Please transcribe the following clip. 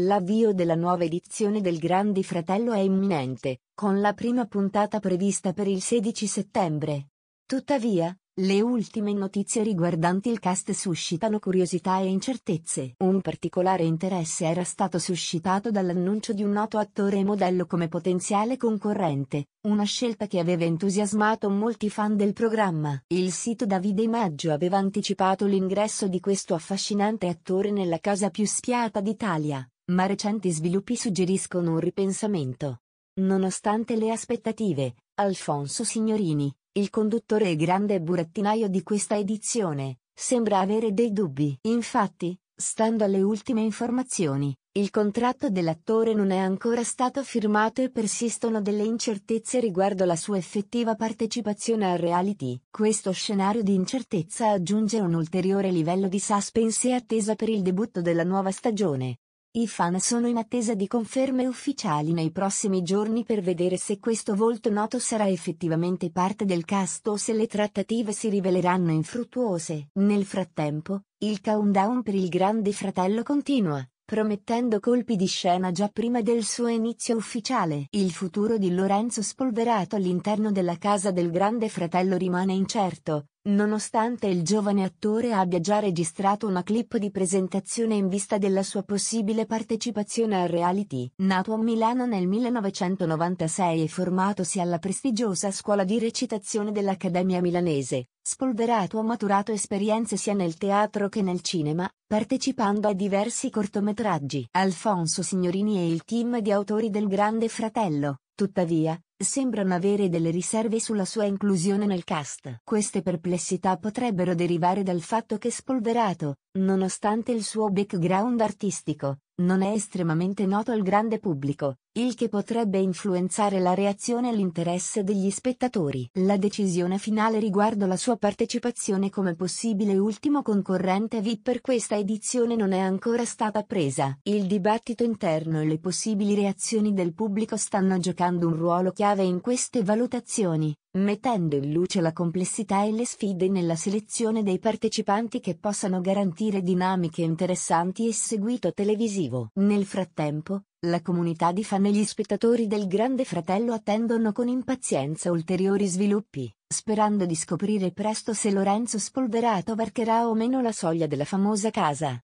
L'avvio della nuova edizione del Grande Fratello è imminente, con la prima puntata prevista per il 16 settembre. Tuttavia, le ultime notizie riguardanti il cast suscitano curiosità e incertezze. Un particolare interesse era stato suscitato dall'annuncio di un noto attore e modello come potenziale concorrente, una scelta che aveva entusiasmato molti fan del programma. Il sito Davide Maggio aveva anticipato l'ingresso di questo affascinante attore nella casa più spiata d'Italia ma recenti sviluppi suggeriscono un ripensamento. Nonostante le aspettative, Alfonso Signorini, il conduttore e grande burattinaio di questa edizione, sembra avere dei dubbi. Infatti, stando alle ultime informazioni, il contratto dell'attore non è ancora stato firmato e persistono delle incertezze riguardo la sua effettiva partecipazione al reality. Questo scenario di incertezza aggiunge un ulteriore livello di suspense e attesa per il debutto della nuova stagione, i fan sono in attesa di conferme ufficiali nei prossimi giorni per vedere se questo volto noto sarà effettivamente parte del cast o se le trattative si riveleranno infruttuose. Nel frattempo, il countdown per il Grande Fratello continua, promettendo colpi di scena già prima del suo inizio ufficiale. Il futuro di Lorenzo Spolverato all'interno della casa del Grande Fratello rimane incerto, Nonostante il giovane attore abbia già registrato una clip di presentazione in vista della sua possibile partecipazione al reality, nato a Milano nel 1996 e formatosi alla prestigiosa scuola di recitazione dell'Accademia milanese, Spolverato ha maturato esperienze sia nel teatro che nel cinema, partecipando a diversi cortometraggi. Alfonso Signorini e il team di autori del Grande Fratello, tuttavia, sembrano avere delle riserve sulla sua inclusione nel cast. Queste perplessità potrebbero derivare dal fatto che Spolverato, nonostante il suo background artistico, non è estremamente noto al grande pubblico, il che potrebbe influenzare la reazione e l'interesse degli spettatori. La decisione finale riguardo la sua partecipazione come possibile ultimo concorrente VIP per questa edizione non è ancora stata presa. Il dibattito interno e le possibili reazioni del pubblico stanno giocando un ruolo chiave in queste valutazioni mettendo in luce la complessità e le sfide nella selezione dei partecipanti che possano garantire dinamiche interessanti e seguito televisivo. Nel frattempo, la comunità di fan e gli spettatori del Grande Fratello attendono con impazienza ulteriori sviluppi, sperando di scoprire presto se Lorenzo Spolverato varcherà o meno la soglia della famosa casa.